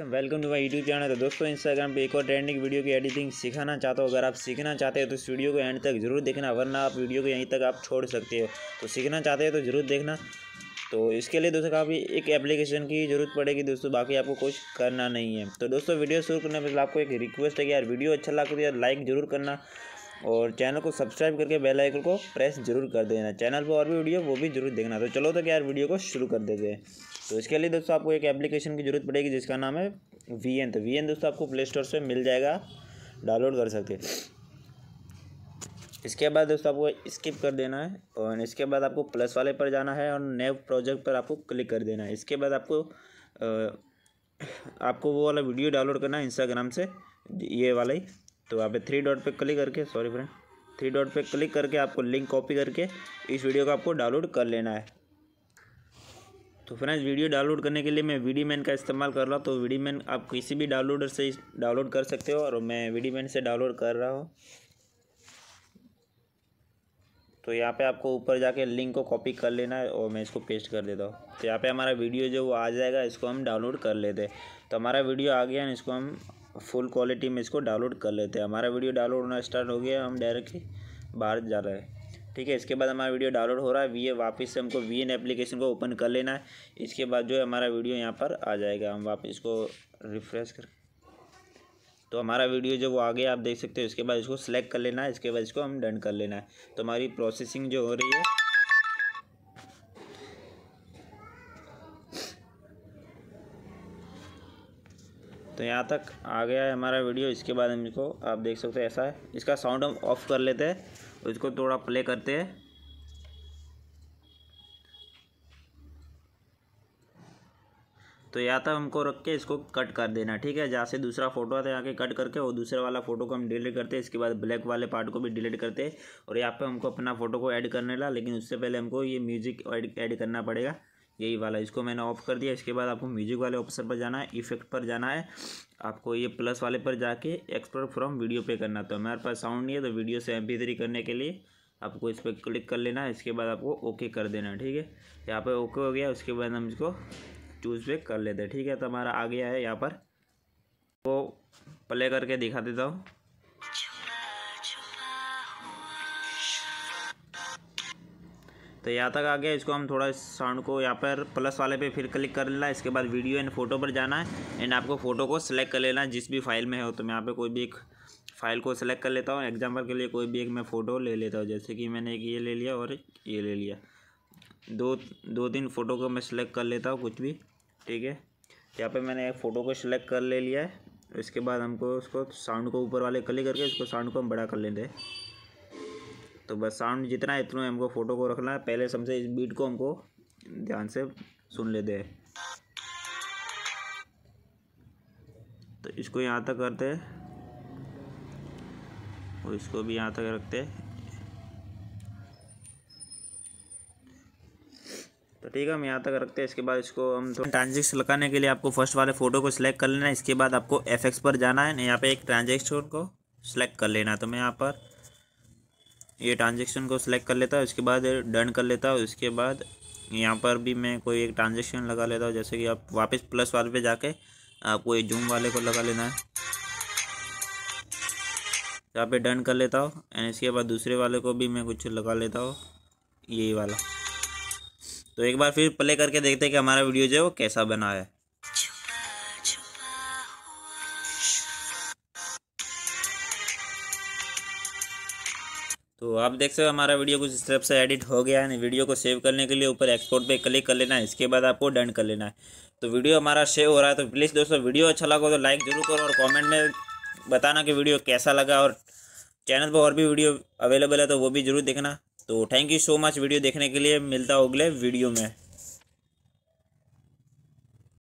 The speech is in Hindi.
welcome to my YouTube channel तो दोस्तों इंस्टाग्राम पे एक और ट्रेंडिंग वीडियो की एडिटिंग सिखाना चाहता हो अगर आप सीखना चाहते हो तो इस वीडियो को एंड तक जरूर देखना वरना आप वीडियो को यहीं तक आप छोड़ सकते हो तो सीखना चाहते हो तो ज़रूर देखना तो इसके लिए दोस्तों काफ़ी एक एप्लीकेशन की ज़रूरत पड़ेगी दोस्तों बाकी आपको कुछ करना नहीं है तो दोस्तों वीडियो शुरू करने पहले आपको एक रिक्वेस्ट है कि यार वीडियो अच्छा लगा तो यार लाइक ज़रूर करना और चैनल को सब्सक्राइब करके बेल आइकन को प्रेस जरूर कर देना चैनल पर और भी वीडियो वो भी जरूर देखना तो चलो तो यार वीडियो को शुरू कर देते हैं तो इसके लिए दोस्तों आपको एक एप्लीकेशन की ज़रूरत पड़ेगी जिसका नाम है वी एन तो वी एन दोस्तों आपको प्ले स्टोर से मिल जाएगा डाउनलोड कर सकते इसके बाद दोस्तों आपको स्किप कर देना है और इसके बाद आपको प्लस वाले पर जाना है और नए प्रोजेक्ट पर आपको क्लिक कर देना है इसके बाद आपको आपको वो वाला वीडियो डाउनलोड करना है इंस्टाग्राम से ये वाला ही तो यहाँ पे थ्री डॉट पे क्लिक करके सॉरी फ्रेंड थ्री डॉट पे क्लिक करके आपको लिंक कॉपी करके इस वीडियो को आपको डाउनलोड कर लेना है तो फ्रेंड्स वीडियो डाउनलोड करने के लिए मैं वीडी मैन का इस्तेमाल कर रहा हूँ तो वीडी मैन आप किसी भी डाउनलोडर से डाउनलोड कर सकते हो और मैं वीडी मैन से डाउनलोड कर रहा हूँ तो यहाँ पे आपको ऊपर जाके लिंक को कॉपी कर लेना है और मैं इसको पेस्ट कर देता हूँ तो यहाँ पे हमारा वीडियो जो वो आ जाएगा इसको हम डाउनलोड कर लेते हैं तो हमारा वीडियो आ गया इसको हम फुल क्वालिटी में इसको डाउनलोड कर लेते हैं हमारा वीडियो डाउनलोड होना स्टार्ट हो गया हम डायरेक्टली बाहर जा रहे हैं ठीक है इसके बाद हमारा वीडियो डाउनलोड हो रहा है वी ए वापस से हमको वी एन एप्लीकेशन को ओपन कर लेना है इसके बाद जो है हमारा वीडियो यहाँ पर आ जाएगा हम वापस इसको रिफ्रेश कर तो हमारा वीडियो जो वो आ गया आप देख सकते हो इसके बाद इसको सेलेक्ट कर लेना है इसके बाद इसको हम डन कर लेना है तो हमारी प्रोसेसिंग जो हो रही है तो यहाँ तक आ गया है हमारा वीडियो इसके बाद हम इसको आप देख सकते हैं ऐसा है इसका साउंड हम ऑफ कर लेते हैं और इसको थोड़ा प्ले करते हैं तो यहाँ तक हमको रख के इसको कट कर देना ठीक है जहाँ से दूसरा फोटो आता है यहाँ के कट करके और दूसरे वाला फ़ोटो को हम डिलीट करते हैं इसके बाद ब्लैक वाले पार्ट को भी डिलीट करते हैं और यहाँ पे हमको अपना फ़ोटो को ऐड करने ला लेकिन उससे पहले हमको ये म्यूज़िक ऐड करना पड़ेगा यही वाला इसको मैंने ऑफ कर दिया इसके बाद आपको म्यूजिक वाले ऑप्शन पर जाना है इफेक्ट पर जाना है आपको ये प्लस वाले पर जाके एक्सपोर्ट फ्रॉम वीडियो पे करना तो हमारे पास साउंड नहीं है तो वीडियो से एम करने के लिए आपको इस पर क्लिक कर लेना है इसके बाद आपको ओके कर देना है ठीक है यहाँ पर ओके हो गया उसके बाद हम इसको चूज़ पे कर लेते हैं ठीक है तो हमारा आ गया है यहाँ पर वो प्ले करके दिखा देता हूँ तो यहाँ तक आ गया इसको हम थोड़ा साउंड को यहाँ पर प्लस वाले पे फिर क्लिक कर लेना इसके बाद वीडियो एंड फोटो पर जाना है एंड आपको फ़ोटो को सिलेक्ट कर लेना जिस भी फाइल में हो तो मैं यहाँ पर कोई भी एक फाइल को सिलेक्ट कर लेता हूँ एग्जाम्पल के लिए कोई भी एक मैं फ़ोटो ले लेता हूँ जैसे कि मैंने एक ये ले लिया और ये ले लिया दो दो तीन फ़ोटो को मैं सिलेक्ट कर लेता हूँ कुछ भी ठीक है तो यहाँ पर मैंने एक फ़ोटो को सिलेक्ट कर ले लिया है इसके बाद हमको उसको साउंड को ऊपर वाले क्लिक करके इसको साउंड को हम बड़ा कर लेते हैं तो बस साउंड जितना है इतना हमको फ़ोटो को रखना है पहले समझे इस बीट को हमको ध्यान से सुन लेते हैं तो इसको यहाँ तक करते हैं और इसको भी यहाँ तक रखते हैं तो ठीक है हम यहाँ तक रखते हैं इसके बाद इसको हम ट्रांजेक्शन लगाने के लिए आपको फर्स्ट वाले फ़ोटो को सिलेक्ट कर लेना है इसके बाद आपको एफ पर जाना है यहाँ पे एक ट्रांजेक्शन को सिलेक्ट कर लेना है तो मैं यहाँ पर ये ट्रांजेक्शन को सिलेक्ट कर लेता है उसके बाद डन कर लेता है उसके बाद यहाँ पर भी मैं कोई एक ट्रांजेक्शन लगा लेता हूँ जैसे कि आप वापस प्लस वाले पे जाके आपको ये जूम वाले को लगा लेना है यहाँ पे डन कर लेता हूँ एंड इसके बाद दूसरे वाले को भी मैं कुछ लगा लेता हूँ यही वाला तो एक बार फिर प्ले करके देखते हैं कि हमारा वीडियो जो है वो कैसा बना है तो आप देख सकते हो हमारा वीडियो कुछ इस तरफ से एडिट हो गया है वीडियो को सेव करने के लिए ऊपर एक्सपोर्ट पे क्लिक कर लेना है इसके बाद आपको डन कर लेना है तो वीडियो हमारा सेव हो रहा है तो प्लीज़ दोस्तों वीडियो अच्छा लगा तो लाइक ज़रूर करो और कॉमेंट में बताना कि वीडियो कैसा लगा और चैनल पर और भी वीडियो अवेलेबल है तो वो भी ज़रूर देखना तो thank you so much video देखने के लिए मिलता हो अगले वीडियो में